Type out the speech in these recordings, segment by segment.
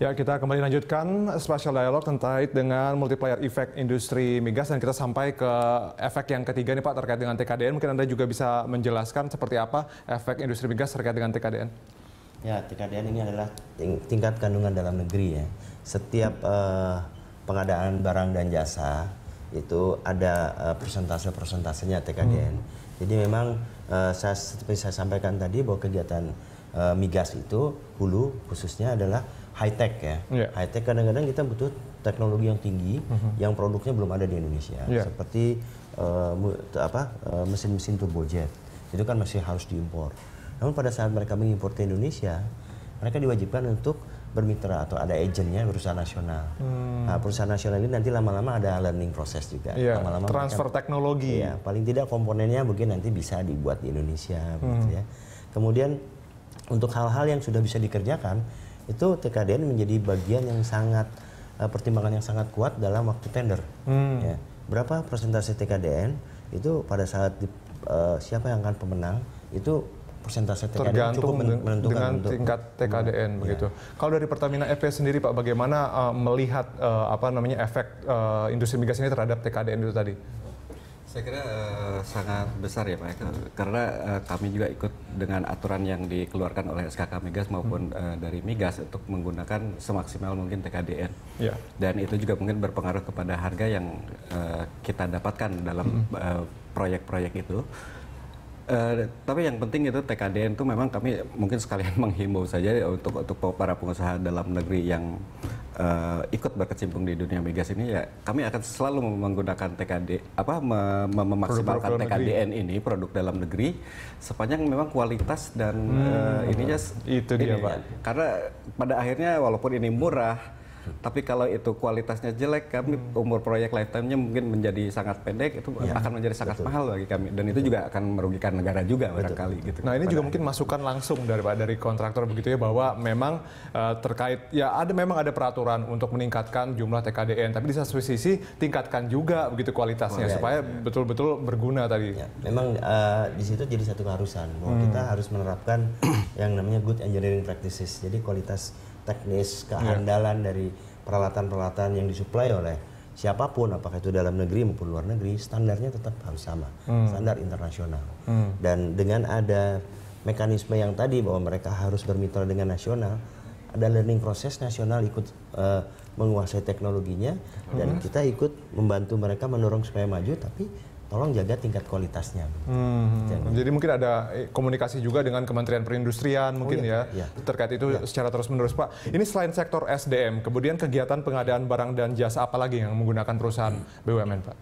Ya, kita kembali lanjutkan special dialog terkait dengan multiplier effect industri migas dan kita sampai ke efek yang ketiga nih Pak terkait dengan TKDN. Mungkin Anda juga bisa menjelaskan seperti apa efek industri migas terkait dengan TKDN. Ya, TKDN ini adalah tingkat kandungan dalam negeri ya. Setiap uh, pengadaan barang dan jasa itu ada uh, persentase-persentasenya TKDN. Hmm. Jadi memang uh, saya seperti saya sampaikan tadi bahwa kegiatan uh, migas itu hulu khususnya adalah high tech ya. Yeah. High tech kadang-kadang kita butuh teknologi yang tinggi mm-hmm. yang produknya belum ada di Indonesia. Yeah. Seperti uh, apa eh, mesin-mesin turbojet. Itu kan masih harus diimpor. Namun pada saat mereka mengimpor ke Indonesia, mereka diwajibkan untuk bermitra atau ada agennya perusahaan nasional. Hmm. Nah, perusahaan nasional ini nanti lama-lama ada learning proses juga. Yeah. Lama-lama transfer mereka, teknologi. Ya, paling tidak komponennya mungkin nanti bisa dibuat di Indonesia gitu hmm. gitu ya. Kemudian untuk hal-hal yang sudah bisa dikerjakan itu TKDN menjadi bagian yang sangat uh, pertimbangan yang sangat kuat dalam waktu tender. Hmm. Ya. Berapa persentase TKDN itu pada saat di, uh, siapa yang akan pemenang itu persentase TKDN tergantung cukup menentukan dengan untuk tingkat TKDN ya. begitu. Kalau dari Pertamina EP sendiri Pak bagaimana uh, melihat uh, apa namanya efek uh, industri migas ini terhadap TKDN itu tadi? Saya kira uh, sangat besar ya Pak, ya. karena uh, kami juga ikut dengan aturan yang dikeluarkan oleh SKK Migas maupun hmm. uh, dari Migas untuk menggunakan semaksimal mungkin TKDN. Yeah. Dan itu juga mungkin berpengaruh kepada harga yang uh, kita dapatkan dalam hmm. proyek-proyek hmm. uh, itu. Uh, tapi yang penting itu TKDN itu memang kami mungkin sekalian menghimbau saja untuk untuk para pengusaha dalam negeri yang uh, ikut berkecimpung di dunia migas ini ya kami akan selalu menggunakan TKD apa mem memaksimalkan produk TKDN negeri. ini produk dalam negeri sepanjang memang kualitas dan hmm, uh, ininya itu dia ini, Pak. Ya. Karena pada akhirnya walaupun ini murah tapi kalau itu kualitasnya jelek, kami hmm. umur proyek lifetime-nya mungkin menjadi sangat pendek, itu ya. akan menjadi sangat betul. mahal bagi kami. Dan betul. itu juga akan merugikan negara juga barangkali. Betul. Gitu. Nah ini juga mungkin masukan langsung dari dari kontraktor begitu ya bahwa memang uh, terkait ya ada memang ada peraturan untuk meningkatkan jumlah TKDN, tapi di satu sisi tingkatkan juga begitu kualitasnya oh, ya, supaya iya, iya. betul-betul ya. berguna tadi. Ya. Memang uh, di situ jadi satu keharusan bahwa hmm. kita harus menerapkan yang namanya good engineering practices. Jadi kualitas teknis iya. keandalan yeah. dari peralatan-peralatan yang disuplai oleh siapapun apakah itu dalam negeri maupun luar negeri standarnya tetap harus sama hmm. standar internasional hmm. dan dengan ada mekanisme yang tadi bahwa mereka harus bermitra dengan nasional ada learning proses nasional ikut uh, menguasai teknologinya hmm. dan kita ikut membantu mereka mendorong supaya maju tapi tolong jaga tingkat kualitasnya. Hmm. Jadi, mungkin ada eh, komunikasi juga dengan Kementerian Perindustrian oh mungkin iya, ya iya. terkait itu iya. secara terus-menerus Pak. Ini selain sektor SDM, kemudian kegiatan pengadaan barang dan jasa apa lagi yang menggunakan perusahaan hmm. BUMN Pak?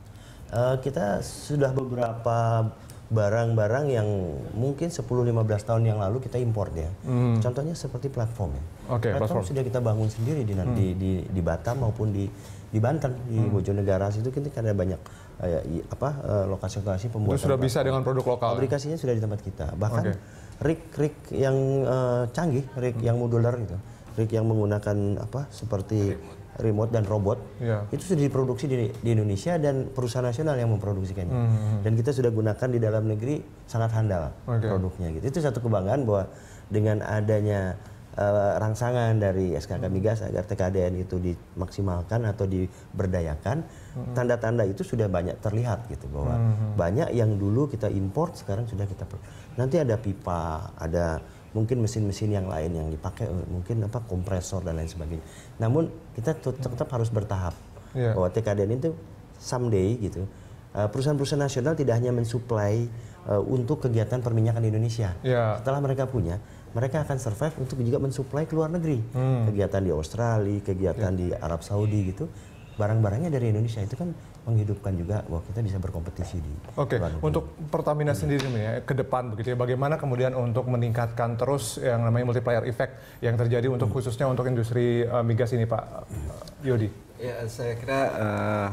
Uh, kita sudah beberapa barang-barang yang mungkin 10-15 tahun yang lalu kita ya. Hmm. Contohnya seperti platform ya. Okay, platform, platform sudah kita bangun sendiri di, hmm. di, di, di Batam maupun di di Banten hmm. di Bojonegara situ kita ada banyak eh, apa eh, lokasi-lokasi pembuatan. Itu sudah platform. bisa dengan produk lokal. Ya? Aplikasinya sudah di tempat kita. Bahkan okay. rig-rig yang eh, canggih, rig hmm. yang modular gitu. Rig yang menggunakan apa seperti remote dan robot yeah. itu sudah diproduksi di, di Indonesia dan perusahaan nasional yang memproduksikannya mm -hmm. dan kita sudah gunakan di dalam negeri sangat handal okay. produknya gitu itu satu kebanggaan bahwa dengan adanya uh, rangsangan dari SKK hmm. Migas agar TKDN itu dimaksimalkan atau diberdayakan, hmm. tanda-tanda itu sudah banyak terlihat gitu bahwa hmm. banyak yang dulu kita import sekarang sudah kita nanti ada pipa, ada mungkin mesin-mesin yang lain yang dipakai eh, mungkin apa kompresor dan lain sebagainya. Namun kita tetap, tetap harus bertahap yeah. bahwa TKDN itu someday gitu Eh, perusahaan-perusahaan nasional tidak hanya mensuplai uh, untuk kegiatan perminyakan di Indonesia. Yeah. Setelah mereka punya, mereka akan survive untuk juga mensuplai ke luar negeri. Hmm. Kegiatan di Australia, kegiatan yeah. di Arab Saudi gitu. Barang-barangnya dari Indonesia itu kan menghidupkan juga bahwa kita bisa berkompetisi di Oke, okay. untuk Pertamina hmm. sendiri nih ya, ke depan begitu ya, bagaimana kemudian untuk meningkatkan terus yang namanya multiplier effect yang terjadi untuk hmm. khususnya untuk industri uh, migas ini Pak hmm. Yodi? Ya, saya kira uh,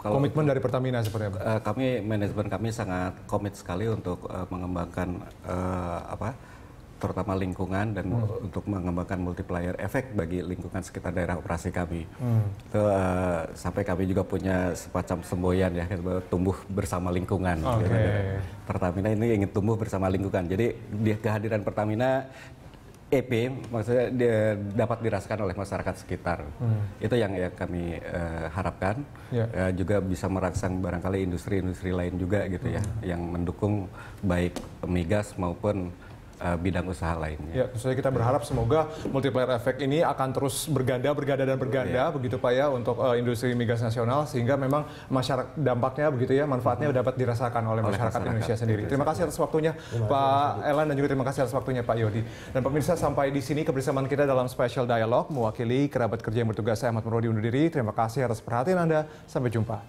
kalau komitmen dari Pertamina seperti apa? Eh, kami manajemen kami sangat komit sekali untuk uh, mengembangkan uh, apa terutama lingkungan dan hmm. untuk mengembangkan multiplier efek bagi lingkungan sekitar daerah operasi kami. Hmm. Itu, uh, sampai kami juga punya semacam semboyan ya tumbuh bersama lingkungan. Okay. Pertamina ini ingin tumbuh bersama lingkungan. Jadi di kehadiran Pertamina EP maksudnya dia dapat dirasakan oleh masyarakat sekitar. Hmm. Itu yang ya kami uh, harapkan yeah. Ya. uh, juga bisa merangsang barangkali industri-industri lain juga gitu ya, hmm. ya yang mendukung baik migas maupun Eh, bidang usaha lainnya. Ya, tentu kita berharap semoga multiplier efek ini akan terus berganda, berganda dan berganda ya. begitu Pak ya untuk uh, industri migas nasional sehingga memang masyarakat dampaknya begitu ya, manfaatnya hmm. dapat dirasakan oleh, masyarakat, masyarakat Indonesia sendiri. terima kasih atas waktunya ya. Pak Elan dan juga terima kasih atas waktunya Pak Yodi. Dan pemirsa sampai di sini kebersamaan kita dalam special dialog mewakili kerabat kerja yang bertugas saya Ahmad Murodi undur diri. Terima kasih atas perhatian Anda. Sampai jumpa.